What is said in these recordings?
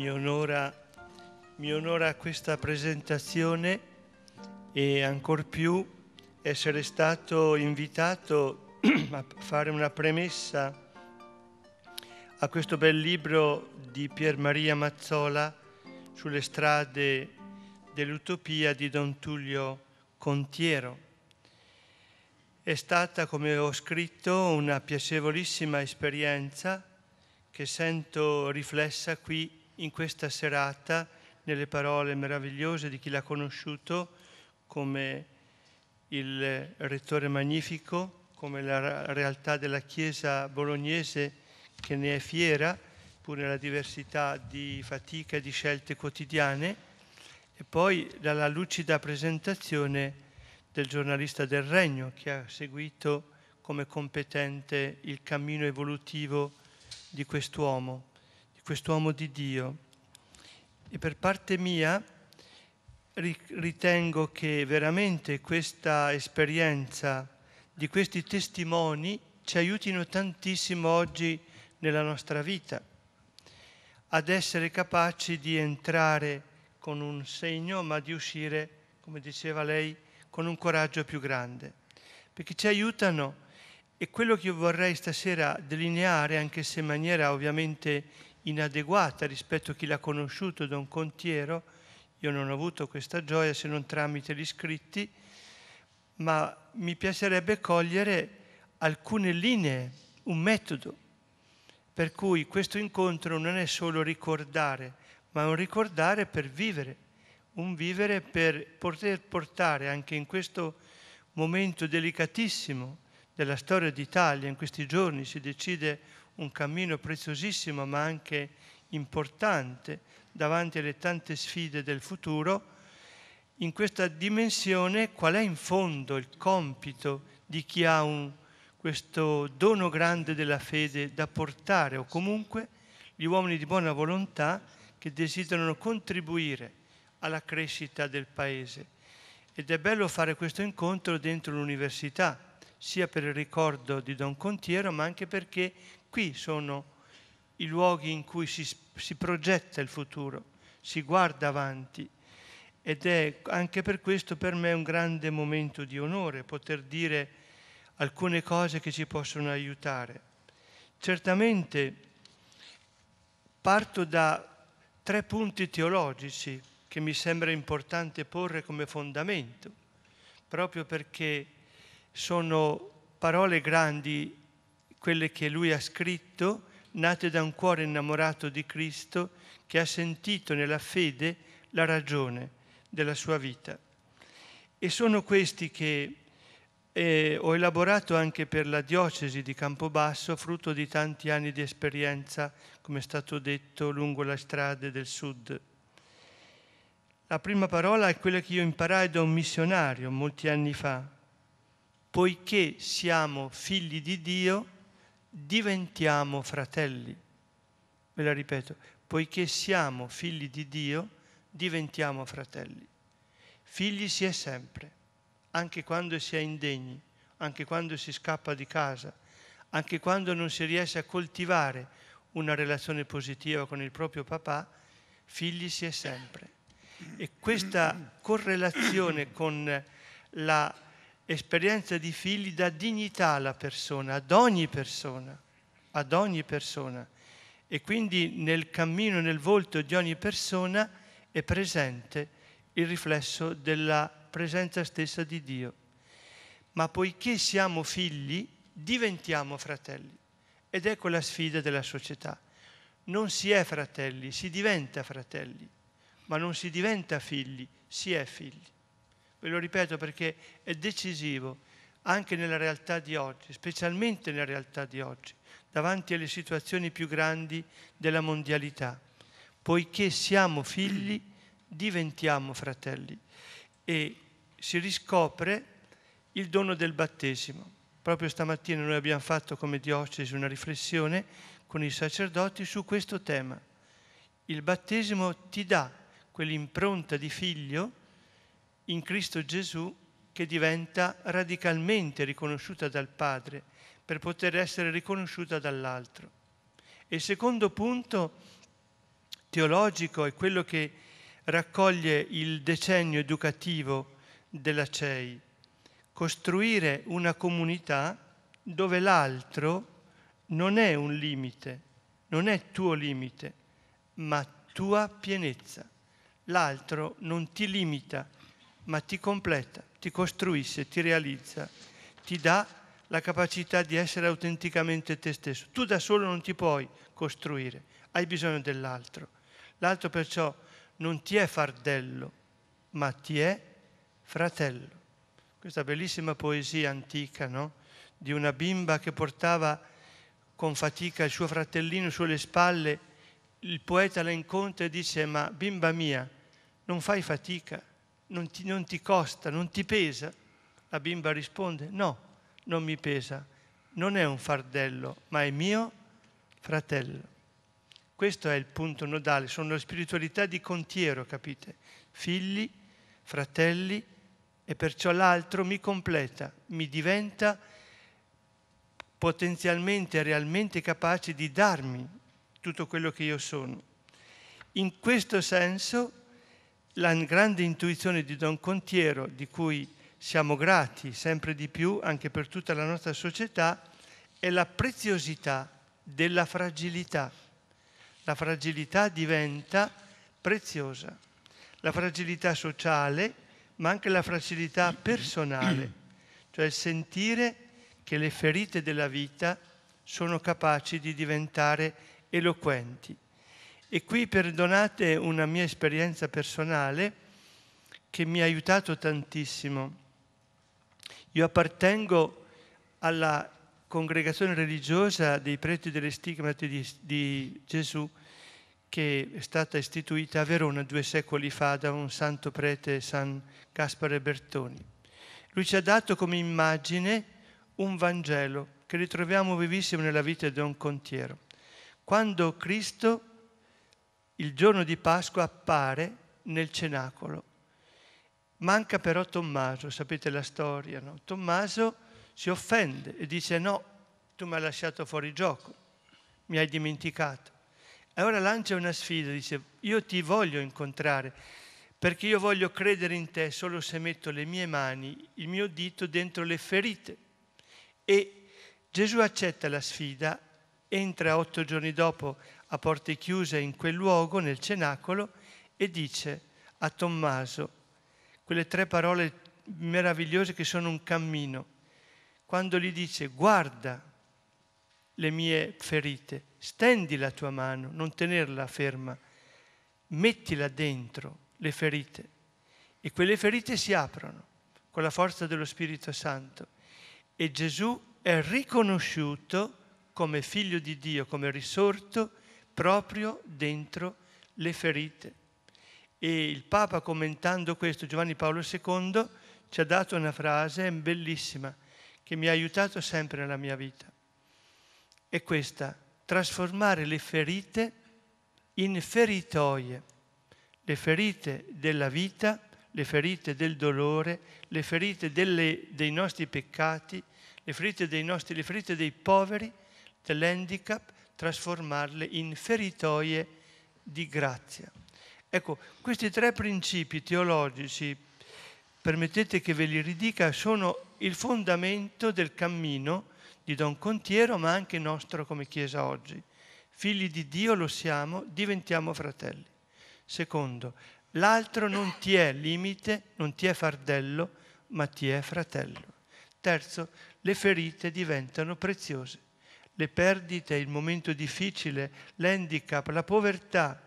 mi onora, mi onora questa presentazione e ancor più essere stato invitato a fare una premessa a questo bel libro di Pier Maria Mazzola sulle strade dell'utopia di Don Tullio Contiero. È stata, come ho scritto, una piacevolissima esperienza che sento riflessa qui in questa serata nelle parole meravigliose di chi l'ha conosciuto come il Rettore Magnifico, come la realtà della Chiesa bolognese che ne è fiera, pur nella diversità di fatica e di scelte quotidiane, e poi dalla lucida presentazione del giornalista del Regno che ha seguito come competente il cammino evolutivo di quest'uomo quest'uomo di Dio. E per parte mia ritengo che veramente questa esperienza di questi testimoni ci aiutino tantissimo oggi nella nostra vita, ad essere capaci di entrare con un segno, ma di uscire, come diceva lei, con un coraggio più grande, perché ci aiutano e quello che io vorrei stasera delineare, anche se in maniera ovviamente inadeguata rispetto a chi l'ha conosciuto Don contiero, io non ho avuto questa gioia se non tramite gli scritti, ma mi piacerebbe cogliere alcune linee, un metodo, per cui questo incontro non è solo ricordare, ma un ricordare per vivere, un vivere per poter portare anche in questo momento delicatissimo della storia d'Italia, in questi giorni si decide un cammino preziosissimo ma anche importante davanti alle tante sfide del futuro, in questa dimensione qual è in fondo il compito di chi ha un, questo dono grande della fede da portare o comunque gli uomini di buona volontà che desiderano contribuire alla crescita del Paese. Ed è bello fare questo incontro dentro l'università, sia per il ricordo di Don Contiero, ma anche perché Qui sono i luoghi in cui si, si progetta il futuro, si guarda avanti ed è anche per questo per me un grande momento di onore poter dire alcune cose che ci possono aiutare. Certamente parto da tre punti teologici che mi sembra importante porre come fondamento, proprio perché sono parole grandi quelle che lui ha scritto, nate da un cuore innamorato di Cristo che ha sentito nella fede la ragione della sua vita. E sono questi che eh, ho elaborato anche per la diocesi di Campobasso, frutto di tanti anni di esperienza, come è stato detto, lungo le strade del sud. La prima parola è quella che io imparai da un missionario molti anni fa. Poiché siamo figli di Dio, diventiamo fratelli. Ve la ripeto, poiché siamo figli di Dio, diventiamo fratelli. Figli si è sempre, anche quando si è indegni, anche quando si scappa di casa, anche quando non si riesce a coltivare una relazione positiva con il proprio papà, figli si è sempre. E questa correlazione con la esperienza di figli dà dignità alla persona, ad ogni persona, ad ogni persona. E quindi nel cammino, nel volto di ogni persona è presente il riflesso della presenza stessa di Dio. Ma poiché siamo figli, diventiamo fratelli. Ed ecco la sfida della società. Non si è fratelli, si diventa fratelli, ma non si diventa figli, si è figli. Ve lo ripeto perché è decisivo anche nella realtà di oggi, specialmente nella realtà di oggi, davanti alle situazioni più grandi della mondialità. Poiché siamo figli, diventiamo fratelli e si riscopre il dono del battesimo. Proprio stamattina noi abbiamo fatto come diocesi una riflessione con i sacerdoti su questo tema. Il battesimo ti dà quell'impronta di figlio in Cristo Gesù che diventa radicalmente riconosciuta dal Padre per poter essere riconosciuta dall'altro. E il secondo punto teologico è quello che raccoglie il decennio educativo della CEI, costruire una comunità dove l'altro non è un limite, non è tuo limite, ma tua pienezza. L'altro non ti limita, ma ti completa, ti costruisce, ti realizza, ti dà la capacità di essere autenticamente te stesso. Tu da solo non ti puoi costruire, hai bisogno dell'altro. L'altro perciò non ti è fardello, ma ti è fratello. Questa bellissima poesia antica, no? Di una bimba che portava con fatica il suo fratellino sulle spalle, il poeta la incontra e dice, ma bimba mia, non fai fatica, non ti, non ti costa, non ti pesa? La bimba risponde, no, non mi pesa, non è un fardello, ma è mio fratello. Questo è il punto nodale, sono la spiritualità di contiero, capite? Figli, fratelli e perciò l'altro mi completa, mi diventa potenzialmente, realmente capace di darmi tutto quello che io sono. In questo senso la grande intuizione di Don Contiero, di cui siamo grati sempre di più anche per tutta la nostra società, è la preziosità della fragilità. La fragilità diventa preziosa, la fragilità sociale, ma anche la fragilità personale, cioè sentire che le ferite della vita sono capaci di diventare eloquenti. E qui perdonate una mia esperienza personale che mi ha aiutato tantissimo. Io appartengo alla congregazione religiosa dei preti delle stigmate di, di Gesù che è stata istituita a Verona due secoli fa da un santo prete, San Gaspare Bertoni. Lui ci ha dato come immagine un Vangelo che ritroviamo vivissimo nella vita di Don Contiero. Quando Cristo il giorno di Pasqua appare nel cenacolo. Manca però Tommaso, sapete la storia, no? Tommaso si offende e dice no, tu mi hai lasciato fuori gioco, mi hai dimenticato. E Allora lancia una sfida, dice io ti voglio incontrare perché io voglio credere in te solo se metto le mie mani, il mio dito dentro le ferite. E Gesù accetta la sfida, entra otto giorni dopo a porte chiuse in quel luogo, nel cenacolo, e dice a Tommaso quelle tre parole meravigliose che sono un cammino, quando gli dice guarda le mie ferite, stendi la tua mano, non tenerla ferma, mettila dentro le ferite e quelle ferite si aprono con la forza dello Spirito Santo e Gesù è riconosciuto come figlio di Dio, come risorto, proprio dentro le ferite. E il Papa commentando questo, Giovanni Paolo II, ci ha dato una frase bellissima che mi ha aiutato sempre nella mia vita. È questa, trasformare le ferite in feritoie, le ferite della vita, le ferite del dolore, le ferite delle, dei nostri peccati, le ferite, dei nostri, le ferite dei poveri, dell'handicap, trasformarle in feritoie di grazia. Ecco, questi tre principi teologici, permettete che ve li ridica, sono il fondamento del cammino di Don Contiero, ma anche nostro come Chiesa oggi. Figli di Dio lo siamo, diventiamo fratelli. Secondo, l'altro non ti è limite, non ti è fardello, ma ti è fratello. Terzo, le ferite diventano preziose le perdite, il momento difficile, l'handicap, la povertà,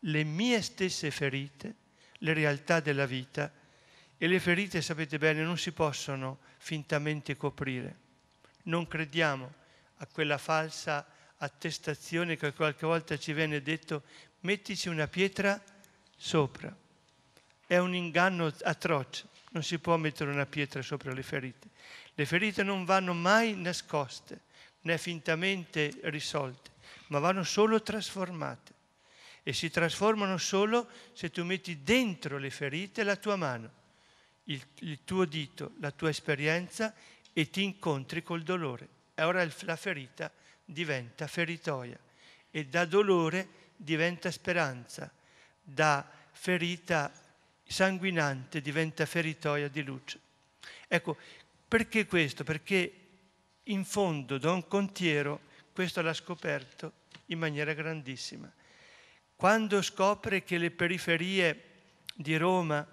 le mie stesse ferite, le realtà della vita. E le ferite, sapete bene, non si possono fintamente coprire. Non crediamo a quella falsa attestazione che qualche volta ci viene detto mettici una pietra sopra. È un inganno atroce, non si può mettere una pietra sopra le ferite. Le ferite non vanno mai nascoste, né fintamente risolte, ma vanno solo trasformate e si trasformano solo se tu metti dentro le ferite la tua mano, il, il tuo dito, la tua esperienza e ti incontri col dolore. E ora la ferita diventa feritoia e da dolore diventa speranza, da ferita sanguinante diventa feritoia di luce. Ecco, perché questo? Perché in fondo Don Contiero questo l'ha scoperto in maniera grandissima. Quando scopre che le periferie di Roma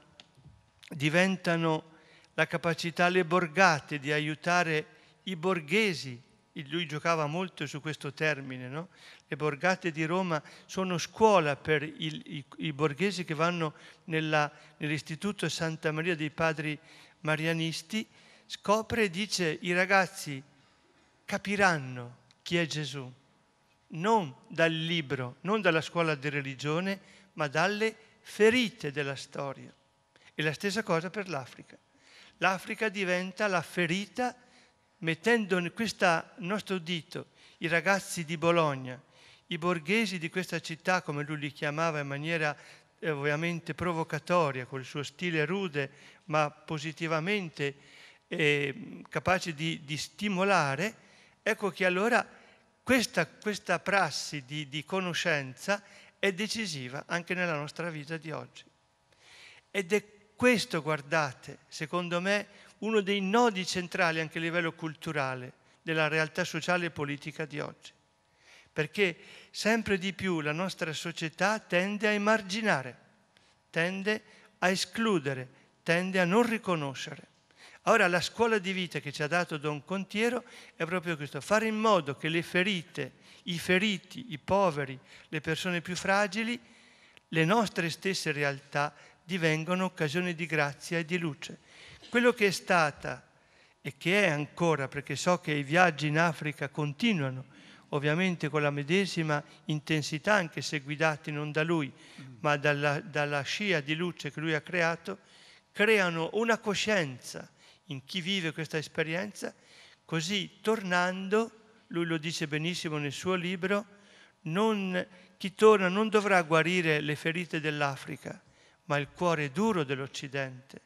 diventano la capacità le borgate di aiutare i borghesi, lui giocava molto su questo termine, no? le borgate di Roma sono scuola per il, i, i, borghesi che vanno nella, nell'istituto Santa Maria dei Padri Marianisti, scopre e dice i ragazzi capiranno chi è Gesù, non dal libro, non dalla scuola di religione, ma dalle ferite della storia. E la stessa cosa per l'Africa. L'Africa diventa la ferita mettendo in questo nostro dito i ragazzi di Bologna, i borghesi di questa città, come lui li chiamava in maniera eh, ovviamente provocatoria, col suo stile rude, ma positivamente eh, capace di, di stimolare, Ecco che allora questa, questa prassi di, di conoscenza è decisiva anche nella nostra vita di oggi. Ed è questo, guardate, secondo me, uno dei nodi centrali anche a livello culturale della realtà sociale e politica di oggi. Perché sempre di più la nostra società tende a emarginare, tende a escludere, tende a non riconoscere. Ora la scuola di vita che ci ha dato Don Contiero è proprio questo, fare in modo che le ferite, i feriti, i poveri, le persone più fragili, le nostre stesse realtà divengano occasione di grazia e di luce. Quello che è stata e che è ancora, perché so che i viaggi in Africa continuano, ovviamente con la medesima intensità, anche se guidati non da lui, ma dalla, dalla scia di luce che lui ha creato, creano una coscienza in chi vive questa esperienza, così tornando, lui lo dice benissimo nel suo libro, non, chi torna non dovrà guarire le ferite dell'Africa, ma il cuore duro dell'Occidente,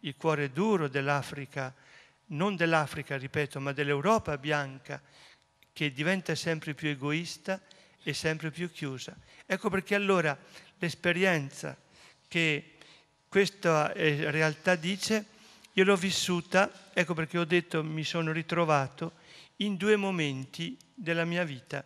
il cuore duro dell'Africa, non dell'Africa, ripeto, ma dell'Europa bianca, che diventa sempre più egoista e sempre più chiusa. Ecco perché allora l'esperienza che questa eh, realtà dice io l'ho vissuta, ecco perché ho detto mi sono ritrovato, in due momenti della mia vita